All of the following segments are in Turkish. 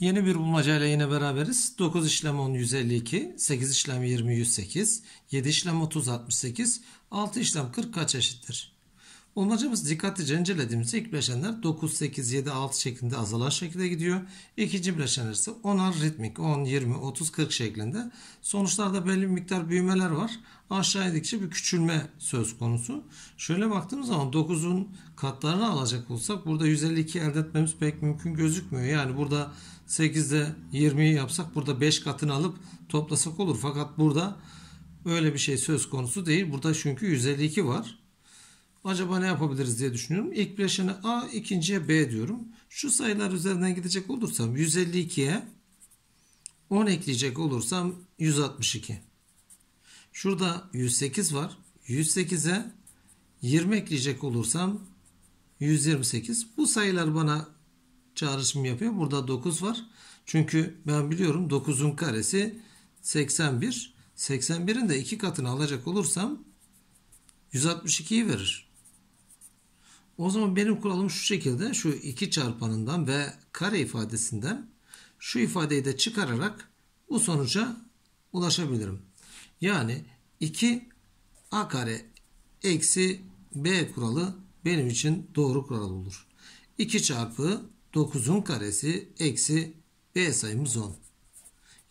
Yeni bir bulmaca ile yine beraberiz. 9 işlem 10 152, 8 işlem 20 108, 7 işlem 30 68, 6 işlem 40 kaç eşittir? Bulmacamız dikkatlice incelediğimizde ilk bileşenler 9, 8, 7, 6 şeklinde azalan şekilde gidiyor. İkinci bileşenler ise 10'ar ritmik 10, 20, 30, 40 şeklinde. Sonuçlarda belli bir miktar büyümeler var. Aşağı indikçe bir küçülme söz konusu. Şöyle baktığımız zaman 9'un katlarını alacak olsak burada 152 elde etmemiz pek mümkün gözükmüyor. Yani burada 8'de 20'yi yapsak burada 5 katını alıp toplasak olur. Fakat burada öyle bir şey söz konusu değil. Burada çünkü 152 var acaba ne yapabiliriz diye düşünüyorum. İlk bileşene A, ikinciye B diyorum. Şu sayılar üzerinden gidecek olursam 152'ye 10 ekleyecek olursam 162. Şurada 108 var. 108'e 20 ekleyecek olursam 128. Bu sayılar bana çağrışım yapıyor. Burada 9 var. Çünkü ben biliyorum 9'un karesi 81. 81'in de 2 katını alacak olursam 162'yi verir. O zaman benim kuralım şu şekilde şu iki çarpanından ve kare ifadesinden şu ifadeyi de çıkararak bu sonuca ulaşabilirim. Yani 2 a kare eksi b kuralı benim için doğru kural olur. 2 çarpı 9'un karesi eksi b sayımız 10.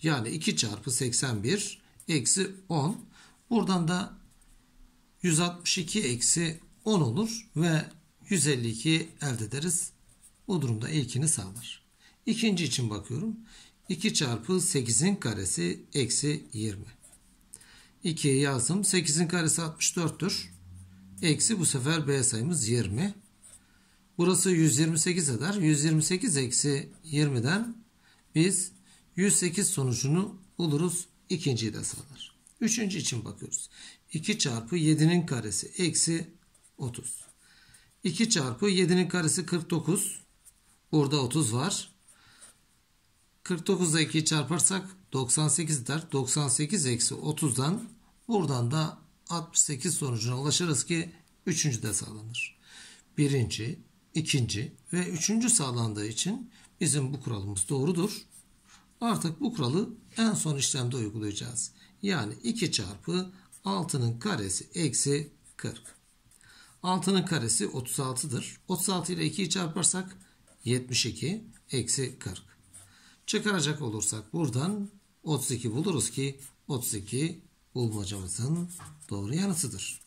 Yani 2 çarpı 81 eksi 10. Buradan da 162 eksi 10 olur ve 152 elde ederiz. Bu durumda ilkini sağlar. İkinci için bakıyorum. 2 çarpı 8'in karesi eksi 20. 2'yi yazdım. 8'in karesi 64'tür. Eksi bu sefer B sayımız 20. Burası 128 eder. 128 eksi 20'den biz 108 sonucunu buluruz. İkinciyi de sağlar. Üçüncü için bakıyoruz. 2 çarpı 7'nin karesi eksi 30. 2 çarpı 7'nin karesi 49. Burada 30 var. 49'da 2 çarparsak 98 eder. 98 eksi 30'dan buradan da 68 sonucuna ulaşırız ki 3. de sağlanır. Birinci, ikinci ve üçüncü sağlandığı için bizim bu kuralımız doğrudur. Artık bu kuralı en son işlemde uygulayacağız. Yani 2 çarpı 6'nın karesi eksi 40. 6'nın karesi 36'dır. 36 ile 2'yi çarparsak 72 eksi 40. Çıkaracak olursak buradan 32 buluruz ki 32 bulmacamızın doğru yanısıdır.